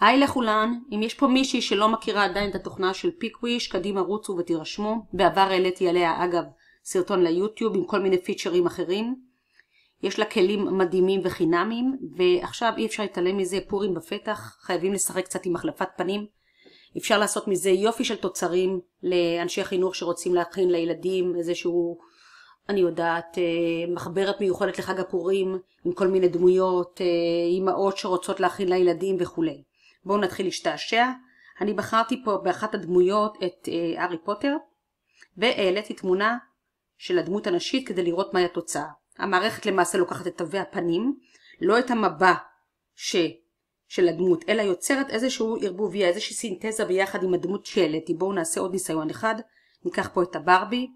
היי לכולן, אם יש פה מישהי שלא מכירה עדיין את התוכנה של פיקוויש, קדימה רוצו ותירשמו. בעבר העליתי עליה אגב סרטון ליוטיוב עם כל מיני פיצ'רים אחרים. יש לה כלים מדהימים וחינמים, ועכשיו אי אפשר להתעלם מזה, פורים בפתח, חייבים לשחק קצת עם החלפת פנים. אפשר לעשות מזה יופי של תוצרים לאנשי חינוך שרוצים להכין לילדים איזשהו, אני יודעת, אה, מחברת מיוחדת לחג הפורים, עם כל מיני דמויות, אה, אימהות שרוצות להכין לילדים וכולי. בואו נתחיל להשתעשע. אני בחרתי פה באחת הדמויות את אה, הארי פוטר, והעליתי תמונה של הדמות הנשית כדי לראות מהי התוצאה. המערכת למעשה לוקחת את תווי הפנים, לא את המבע ש... של הדמות, אלא יוצרת איזשהו ערבוביה, איזושהי סינתזה ביחד עם הדמות שהעליתי. בואו נעשה עוד ניסיון אחד, ניקח פה את הברבי,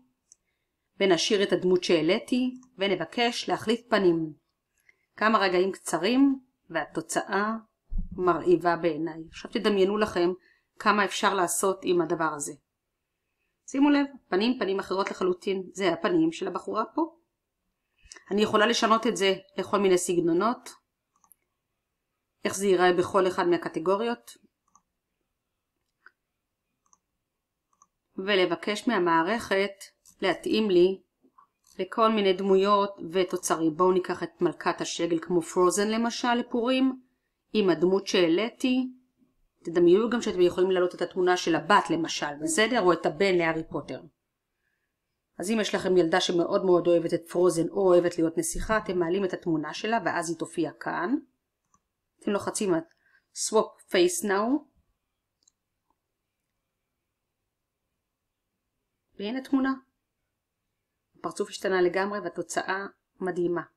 ונשאיר את הדמות שהעליתי, ונבקש להחליף פנים. כמה רגעים קצרים, והתוצאה מרהיבה בעיניי. עכשיו תדמיינו לכם כמה אפשר לעשות עם הדבר הזה. שימו לב, פנים פנים אחרות לחלוטין, זה הפנים של הבחורה פה. אני יכולה לשנות את זה לכל מיני סגנונות, איך זה ייראה בכל אחד מהקטגוריות, ולבקש מהמערכת להתאים לי לכל מיני דמויות ותוצרים. בואו ניקח את מלכת השגל כמו פרוזן למשל לפורים. עם הדמות שהעליתי. תדמיינו גם שאתם יכולים להעלות את התמונה של הבת למשל, בסדר? או את הבן להארי פוטר. אז אם יש לכם ילדה שמאוד מאוד אוהבת את פרוזן או אוהבת להיות נסיכה, אתם מעלים את התמונה שלה ואז היא תופיע כאן. אתם לוחצים על Swap Face Now. והנה תמונה. הפרצוף השתנה לגמרי והתוצאה מדהימה.